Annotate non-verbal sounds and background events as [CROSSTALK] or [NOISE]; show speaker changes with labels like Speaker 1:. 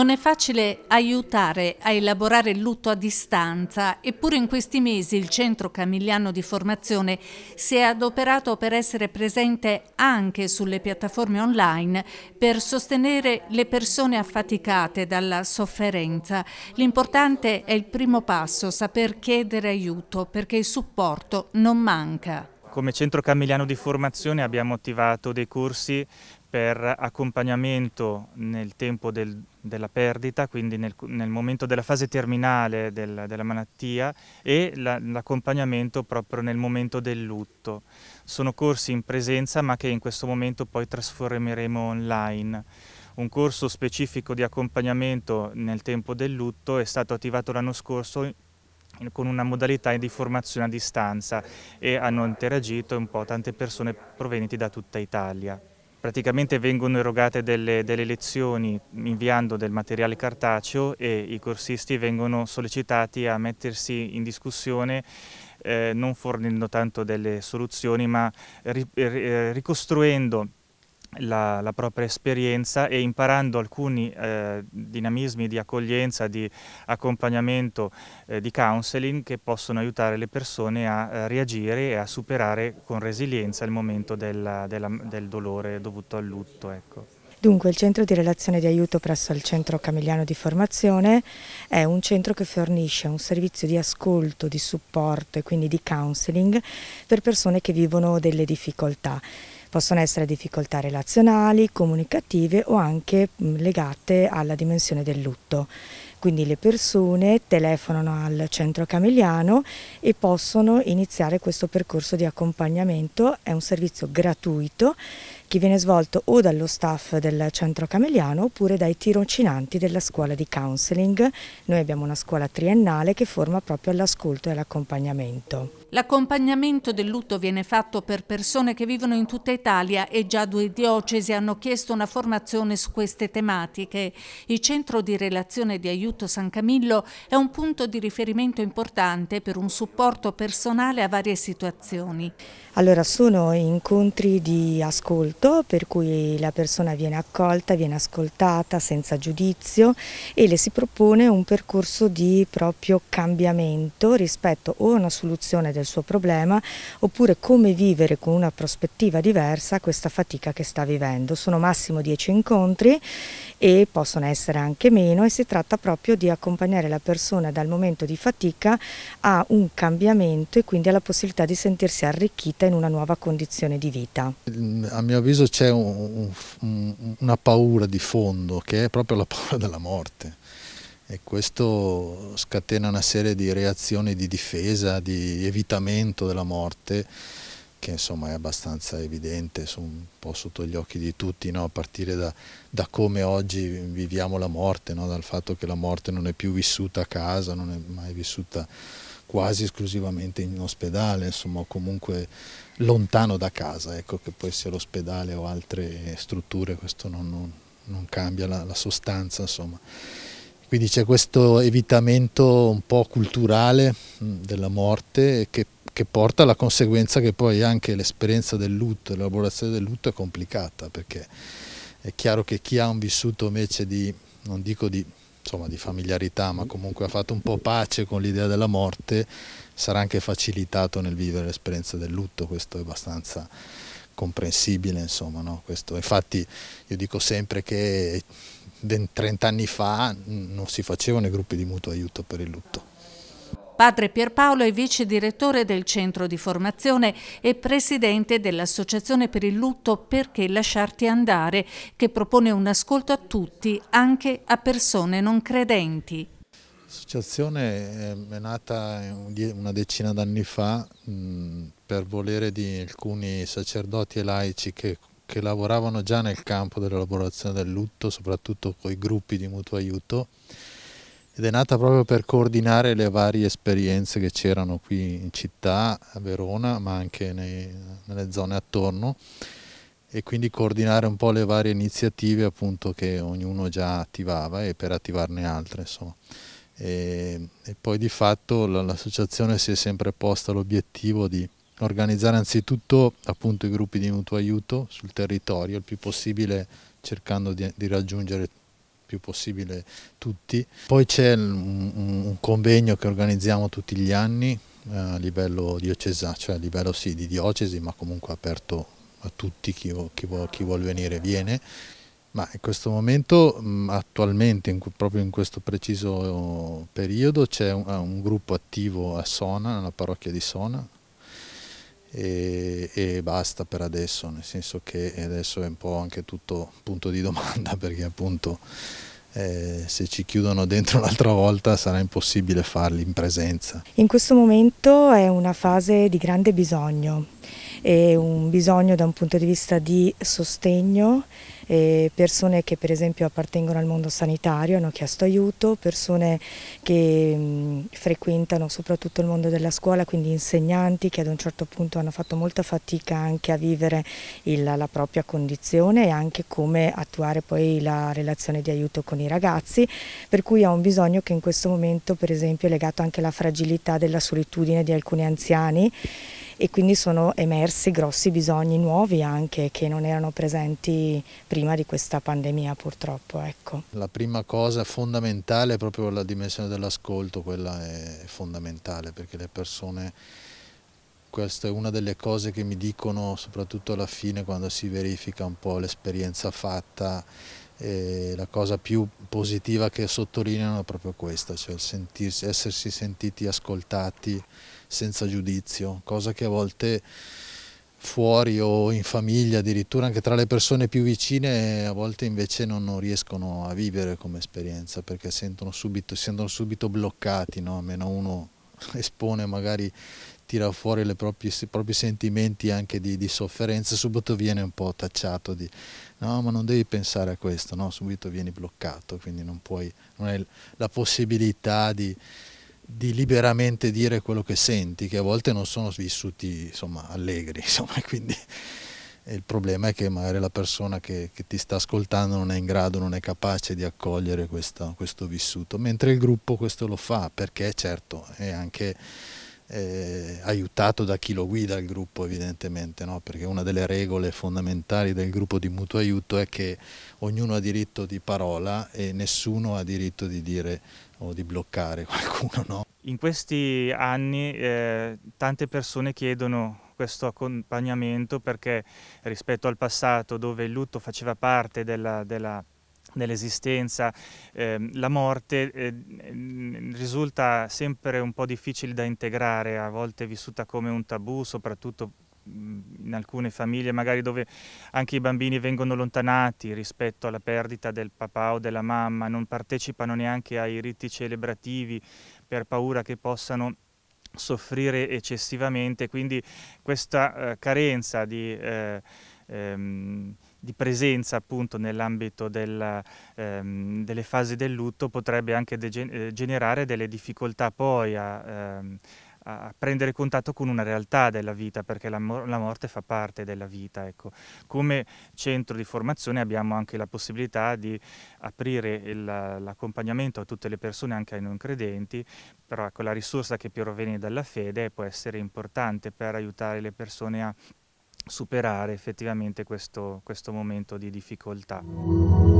Speaker 1: Non è facile aiutare a elaborare il lutto a distanza, eppure in questi mesi il Centro Camigliano di Formazione si è adoperato per essere presente anche sulle piattaforme online per sostenere le persone affaticate dalla sofferenza. L'importante è il primo passo, saper chiedere aiuto, perché il supporto non manca.
Speaker 2: Come centro cammiliano di formazione abbiamo attivato dei corsi per accompagnamento nel tempo del, della perdita, quindi nel, nel, momento della fase terminale del, della malattia e l'accompagnamento proprio nel momento del lutto. Sono corsi in presenza ma che in questo momento poi trasformeremo online. Un corso specifico di accompagnamento nel tempo del lutto è stato attivato l'anno scorso con una modalità di formazione a distanza e hanno interagito un po' tante persone provenienti da tutta Italia. Praticamente vengono erogate delle, delle, lezioni inviando del materiale cartaceo e i corsisti vengono sollecitati a mettersi in discussione eh, non fornendo tanto delle soluzioni ma ri, eh, ricostruendo la, la, propria esperienza e imparando alcuni eh, dinamismi di accoglienza, di accompagnamento, eh, di counseling che possono aiutare le persone a, a eh, reagire e a superare con resilienza il momento della, della, del dolore dovuto al lutto. Ecco.
Speaker 3: Dunque il centro di relazione di aiuto presso il centro Camigliano di formazione è un centro che fornisce un servizio di ascolto, di supporto e quindi di counseling per persone che vivono delle difficoltà. Possono essere difficoltà relazionali, comunicative o anche legate alla dimensione del lutto. Quindi le persone telefonano al centro cameliano e possono iniziare questo percorso di accompagnamento, è un servizio gratuito che viene svolto o dallo staff del centro cameliano oppure dai tirocinanti della scuola di counseling. Noi abbiamo una scuola triennale che forma proprio all'ascolto e all'accompagnamento.
Speaker 1: L'accompagnamento del lutto viene fatto per persone che vivono in tutta Italia e già due diocesi hanno chiesto una formazione su queste tematiche. Il Centro di Relazione di Aiuto San Camillo è un punto di riferimento importante per un supporto personale a varie situazioni.
Speaker 3: Allora, sono incontri di ascolto tutto, per cui la persona viene accolta, viene ascoltata senza giudizio e le si propone un percorso di proprio cambiamento rispetto o a una soluzione del suo problema oppure come vivere con una prospettiva diversa questa fatica che sta vivendo. Sono massimo 10 incontri e possono essere anche meno e si tratta proprio di accompagnare la persona dal momento di fatica a un cambiamento e quindi alla possibilità di sentirsi arricchita in una nuova condizione di vita.
Speaker 4: Ehm, a mio avviso all'improvviso c'è un, un, una paura di fondo che è proprio la [LAUGHS] paura della morte e questo scatena una serie di reazioni di difesa, di evitamento della morte che insomma è abbastanza evidente, un po' sotto gli occhi di tutti, no? a partire da, da, come oggi viviamo la morte, no? dal fatto che la morte non è più vissuta a casa, non è mai vissuta quasi esclusivamente in ospedale, insomma comunque lontano da casa, ecco che poi sia l'ospedale o altre strutture, questo non, non, non cambia la, la, sostanza insomma. Quindi c'è questo evitamento un po' culturale mm, della morte che, che porta alla conseguenza che poi anche l'esperienza del lutto, l'elaborazione del lutto è complicata perché è chiaro che chi ha un vissuto invece di, non dico di insomma, di familiarità, ma comunque ha fatto un po' pace con l'idea della morte, sarà anche facilitato nel vivere l'esperienza del lutto, questo è abbastanza comprensibile, insomma, no? infatti io dico sempre che 30 anni fa non si facevano i gruppi di mutuo aiuto per il lutto,
Speaker 1: Padre Pierpaolo è vice direttore del centro di formazione e presidente dell'Associazione per il lutto Perché lasciarti andare, che propone un ascolto a tutti, anche a persone non credenti.
Speaker 4: L'associazione è nata una decina d'anni fa per volere di alcuni sacerdoti e laici che che lavoravano già nel campo dell'elaborazione del lutto, soprattutto con i gruppi di mutuo aiuto ed è nata proprio per coordinare le varie esperienze che c'erano qui in città, a Verona, ma anche nei, nelle zone attorno e quindi coordinare un po' le varie iniziative appunto che ognuno già attivava e per attivarne altre insomma. E, e poi di fatto l'associazione si è sempre posta l'obiettivo di organizzare anzitutto appunto i gruppi di mutuo aiuto sul territorio il più possibile cercando di, di raggiungere più possibile tutti. Poi c'è un, un convegno che organizziamo tutti gli anni eh, a livello diocesano, cioè a livello sì di diocesi, ma comunque aperto a tutti, chi, chi, vuol, chi vuol, venire viene. Ma in questo momento, attualmente, in, proprio in questo preciso periodo, c'è un, un, gruppo attivo a Sona, nella parrocchia di Sona, e, e, basta per adesso, nel senso che adesso è un po' anche tutto punto di domanda [LAUGHS] perché appunto eh, se ci chiudono dentro un'altra volta sarà impossibile farli in presenza.
Speaker 3: In questo momento è una fase di grande bisogno e un bisogno da un punto di vista di sostegno, eh, persone che per esempio appartengono al mondo sanitario hanno chiesto aiuto, persone che mh, mm, frequentano soprattutto il mondo della scuola, quindi insegnanti che ad un certo punto hanno fatto molta fatica anche a vivere il, la propria condizione e anche come attuare poi la relazione di aiuto con i ragazzi, per cui ha un bisogno che in questo momento per esempio è legato anche alla fragilità della solitudine di alcuni anziani e quindi sono emersi grossi bisogni nuovi anche che non erano presenti prima di questa pandemia purtroppo. Ecco.
Speaker 4: La prima cosa fondamentale è proprio la dimensione dell'ascolto, quella è fondamentale perché le persone questa è una delle cose che mi dicono soprattutto alla fine quando si verifica un po' l'esperienza fatta e la cosa più positiva che sottolineano è proprio questa, cioè sentirsi, essersi sentiti ascoltati senza giudizio, cosa che a volte fuori o in famiglia, addirittura anche tra le persone più vicine, a volte invece non, non riescono a vivere come esperienza perché sentono subito, sentono subito bloccati, no? almeno uno [LAUGHS] espone magari tira fuori proprie, i propri sentimenti anche di, di, sofferenza, subito viene un po' tacciato di no ma non devi pensare a questo, no? subito vieni bloccato, quindi non, puoi, non hai la possibilità di, di liberamente dire quello che senti, che a volte non sono vissuti insomma, allegri, [LAUGHS] insomma, quindi il problema è che magari la persona che, che, ti sta ascoltando non è in grado, non è capace di accogliere questa, questo vissuto, mentre il gruppo questo lo fa perché certo è anche eh, aiutato da chi lo guida il gruppo evidentemente, no? perché una delle regole fondamentali del gruppo di mutuo aiuto è che ognuno ha diritto di parola e nessuno ha diritto di dire o di bloccare [LAUGHS] qualcuno. No? In questi
Speaker 2: anni eh, tante persone chiedono questo accompagnamento perché rispetto al passato dove il lutto faceva parte della, della dell'esistenza, eh, la morte eh, mm, risulta sempre un po' difficile da integrare, a volte vissuta come un tabù, soprattutto mm, in alcune famiglie magari dove anche i bambini vengono lontanati rispetto alla perdita del papà o della mamma, non partecipano neanche ai riti celebrativi per paura che possano soffrire eccessivamente, quindi questa eh, carenza di eh, ehm, di presenza appunto nell'ambito del, ehm, delle fasi del lutto potrebbe anche eh, generare delle difficoltà poi a, ehm, a prendere contatto con una realtà della vita, perché la, mor la morte fa parte della vita. Ecco. Come centro di formazione abbiamo anche la possibilità di aprire l'accompagnamento a tutte le persone, anche ai non credenti, però ecco, la risorsa che proviene dalla fede può essere importante per aiutare le persone a superare effettivamente questo, questo momento di difficoltà.